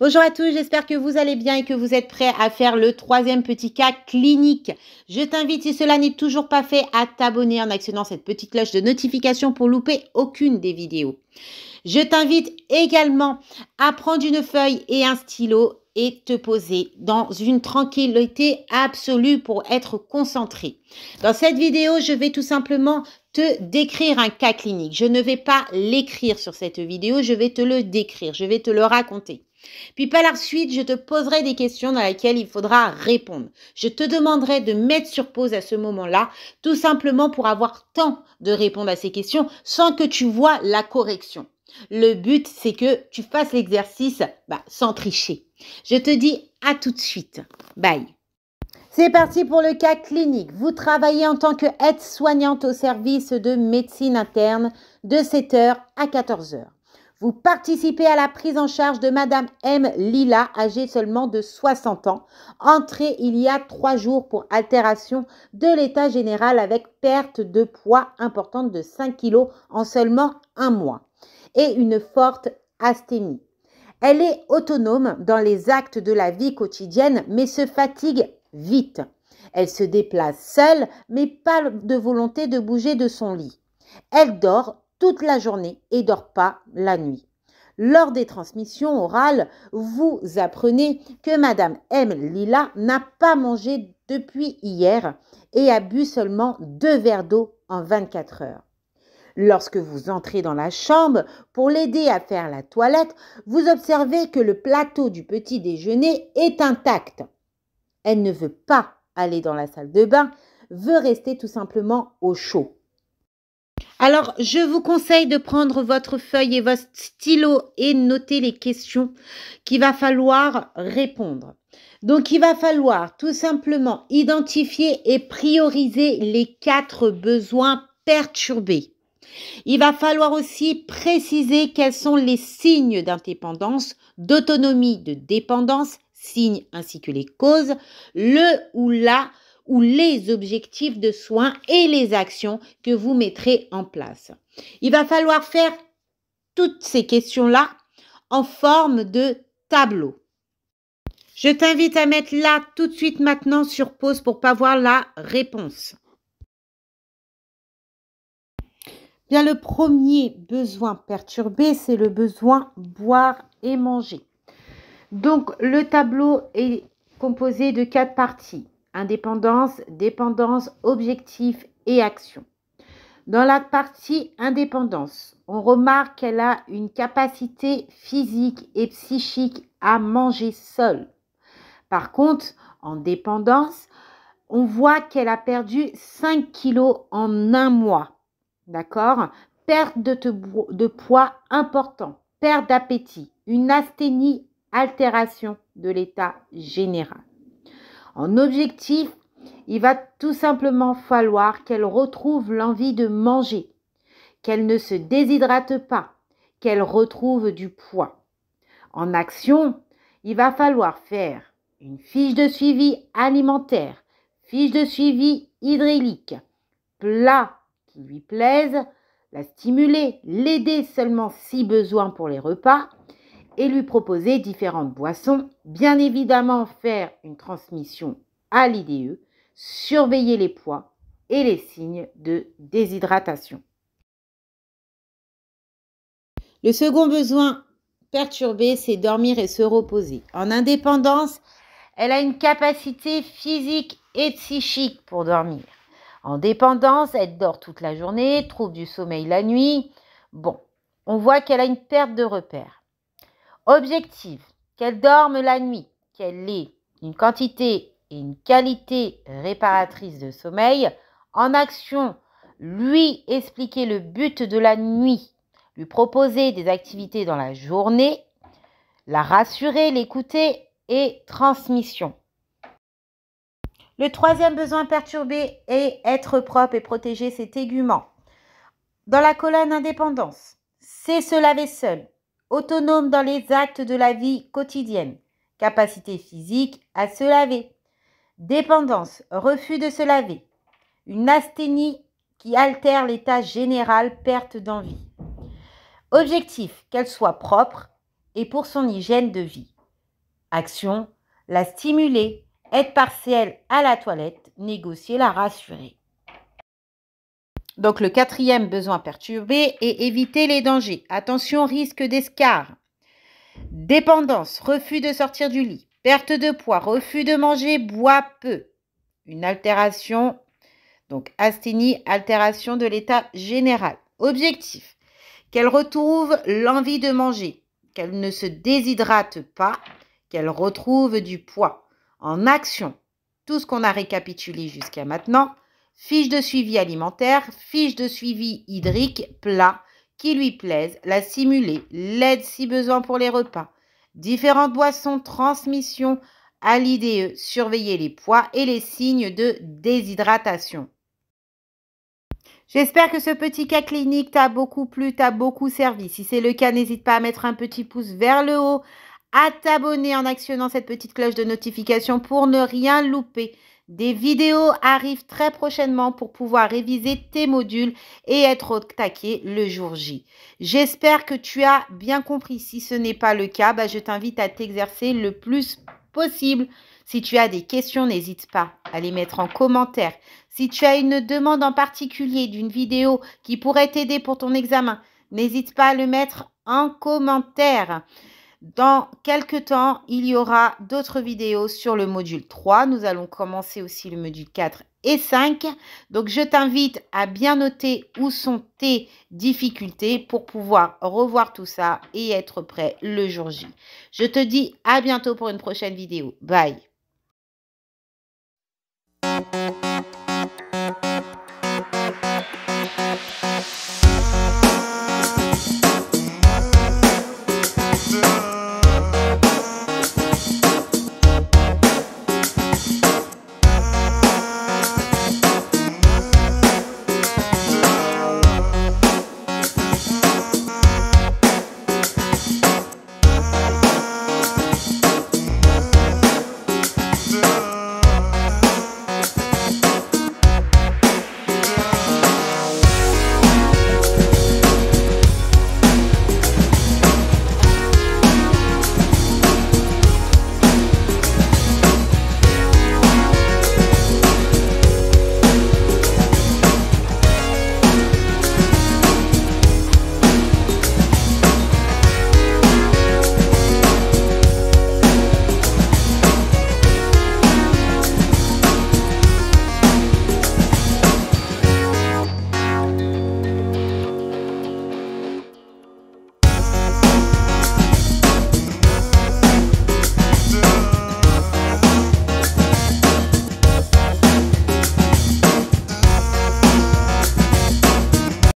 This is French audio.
Bonjour à tous, j'espère que vous allez bien et que vous êtes prêts à faire le troisième petit cas clinique. Je t'invite, si cela n'est toujours pas fait, à t'abonner en actionnant cette petite cloche de notification pour louper aucune des vidéos. Je t'invite également à prendre une feuille et un stylo et te poser dans une tranquillité absolue pour être concentré. Dans cette vidéo, je vais tout simplement te décrire un cas clinique. Je ne vais pas l'écrire sur cette vidéo, je vais te le décrire, je vais te le raconter. Puis par la suite, je te poserai des questions dans lesquelles il faudra répondre. Je te demanderai de mettre sur pause à ce moment-là, tout simplement pour avoir temps de répondre à ces questions sans que tu vois la correction. Le but, c'est que tu fasses l'exercice bah, sans tricher. Je te dis à tout de suite. Bye. C'est parti pour le cas clinique. Vous travaillez en tant quaide soignante au service de médecine interne de 7h à 14h. Vous participez à la prise en charge de Madame M. Lila, âgée seulement de 60 ans, entrée il y a trois jours pour altération de l'état général avec perte de poids importante de 5 kg en seulement un mois et une forte asthénie. Elle est autonome dans les actes de la vie quotidienne, mais se fatigue vite. Elle se déplace seule, mais pas de volonté de bouger de son lit. Elle dort toute la journée et dort pas la nuit. Lors des transmissions orales, vous apprenez que Madame M. Lila n'a pas mangé depuis hier et a bu seulement deux verres d'eau en 24 heures. Lorsque vous entrez dans la chambre pour l'aider à faire la toilette, vous observez que le plateau du petit déjeuner est intact. Elle ne veut pas aller dans la salle de bain, veut rester tout simplement au chaud. Alors, je vous conseille de prendre votre feuille et votre stylo et noter les questions qu'il va falloir répondre. Donc, il va falloir tout simplement identifier et prioriser les quatre besoins perturbés. Il va falloir aussi préciser quels sont les signes d'indépendance, d'autonomie, de dépendance, signes ainsi que les causes, le ou la ou les objectifs de soins et les actions que vous mettrez en place. Il va falloir faire toutes ces questions-là en forme de tableau. Je t'invite à mettre là tout de suite maintenant sur pause pour pas voir la réponse. Bien, le premier besoin perturbé, c'est le besoin boire et manger. Donc, le tableau est composé de quatre parties. Indépendance, dépendance, objectif et action. Dans la partie indépendance, on remarque qu'elle a une capacité physique et psychique à manger seule. Par contre, en dépendance, on voit qu'elle a perdu 5 kilos en un mois. D'accord Perte de, de poids important, perte d'appétit, une asthénie, altération de l'état général. En objectif, il va tout simplement falloir qu'elle retrouve l'envie de manger, qu'elle ne se déshydrate pas, qu'elle retrouve du poids. En action, il va falloir faire une fiche de suivi alimentaire, fiche de suivi hydraulique, plat qui lui plaise, la stimuler, l'aider seulement si besoin pour les repas, et lui proposer différentes boissons. Bien évidemment, faire une transmission à l'IDE, surveiller les poids et les signes de déshydratation. Le second besoin perturbé, c'est dormir et se reposer. En indépendance, elle a une capacité physique et psychique pour dormir. En dépendance, elle dort toute la journée, trouve du sommeil la nuit. Bon, on voit qu'elle a une perte de repère. Objectif, qu'elle dorme la nuit, qu'elle ait une quantité et une qualité réparatrice de sommeil. En action, lui expliquer le but de la nuit, lui proposer des activités dans la journée, la rassurer, l'écouter et transmission. Le troisième besoin perturbé est être propre et protéger ses téguments. Dans la colonne indépendance, c'est se laver seul, autonome dans les actes de la vie quotidienne, capacité physique à se laver, dépendance, refus de se laver, une asthénie qui altère l'état général, perte d'envie. Objectif, qu'elle soit propre et pour son hygiène de vie. Action, la stimuler, aide partielle à la toilette, négocier, la rassurer. Donc le quatrième besoin perturbé est éviter les dangers. Attention, risque d'escarre. Dépendance, refus de sortir du lit. Perte de poids, refus de manger, bois peu. Une altération, donc asthénie, altération de l'état général. Objectif, qu'elle retrouve l'envie de manger, qu'elle ne se déshydrate pas, qu'elle retrouve du poids. En action, tout ce qu'on a récapitulé jusqu'à maintenant, fiche de suivi alimentaire, fiche de suivi hydrique, plat qui lui plaisent, la simuler, l'aide si besoin pour les repas, différentes boissons, transmission à l'IDE, surveiller les poids et les signes de déshydratation. J'espère que ce petit cas clinique t'a beaucoup plu, t'a beaucoup servi. Si c'est le cas, n'hésite pas à mettre un petit pouce vers le haut, à t'abonner en actionnant cette petite cloche de notification pour ne rien louper. Des vidéos arrivent très prochainement pour pouvoir réviser tes modules et être au taquet le jour J. J'espère que tu as bien compris. Si ce n'est pas le cas, bah, je t'invite à t'exercer le plus possible. Si tu as des questions, n'hésite pas à les mettre en commentaire. Si tu as une demande en particulier d'une vidéo qui pourrait t'aider pour ton examen, n'hésite pas à le mettre en commentaire. Dans quelques temps, il y aura d'autres vidéos sur le module 3. Nous allons commencer aussi le module 4 et 5. Donc, je t'invite à bien noter où sont tes difficultés pour pouvoir revoir tout ça et être prêt le jour J. Je te dis à bientôt pour une prochaine vidéo. Bye.